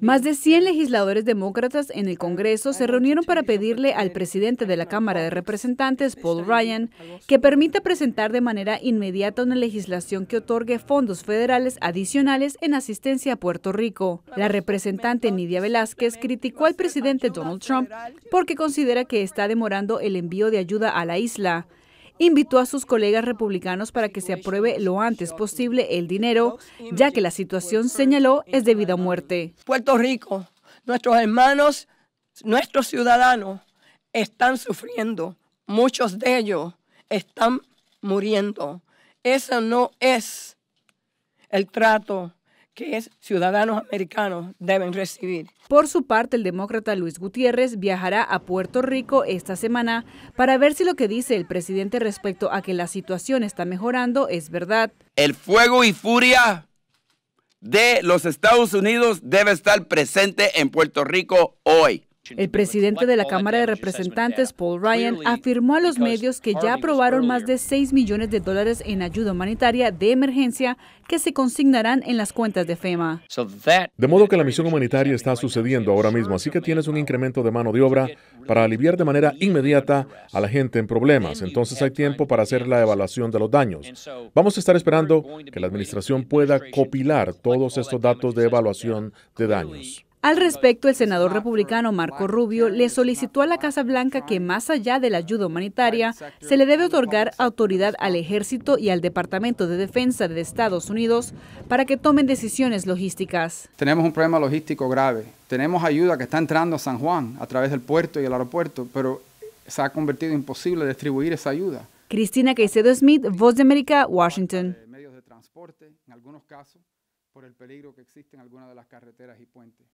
Más de 100 legisladores demócratas en el Congreso se reunieron para pedirle al presidente de la Cámara de Representantes, Paul Ryan, que permita presentar de manera inmediata una legislación que otorgue fondos federales adicionales en asistencia a Puerto Rico. La representante Nidia Velázquez criticó al presidente Donald Trump porque considera que está demorando el envío de ayuda a la isla invitó a sus colegas republicanos para que se apruebe lo antes posible el dinero, ya que la situación, señaló, es de vida o muerte. Puerto Rico, nuestros hermanos, nuestros ciudadanos están sufriendo, muchos de ellos están muriendo. Ese no es el trato que es ciudadanos americanos deben recibir. Por su parte, el demócrata Luis Gutiérrez viajará a Puerto Rico esta semana para ver si lo que dice el presidente respecto a que la situación está mejorando es verdad. El fuego y furia de los Estados Unidos debe estar presente en Puerto Rico hoy. El presidente de la Cámara de Representantes, Paul Ryan, afirmó a los medios que ya aprobaron más de 6 millones de dólares en ayuda humanitaria de emergencia que se consignarán en las cuentas de FEMA. De modo que la misión humanitaria está sucediendo ahora mismo, así que tienes un incremento de mano de obra para aliviar de manera inmediata a la gente en problemas. Entonces hay tiempo para hacer la evaluación de los daños. Vamos a estar esperando que la administración pueda copilar todos estos datos de evaluación de daños. Al respecto, el senador republicano Marco Rubio le solicitó a la Casa Blanca que más allá de la ayuda humanitaria, se le debe otorgar autoridad al ejército y al Departamento de Defensa de Estados Unidos para que tomen decisiones logísticas. Tenemos un problema logístico grave. Tenemos ayuda que está entrando a San Juan a través del puerto y el aeropuerto, pero se ha convertido imposible distribuir esa ayuda. Cristina Caicedo Smith, Voz de América, Washington. Medios de transporte, en algunos casos, por el peligro que existe en algunas de las carreteras y puentes.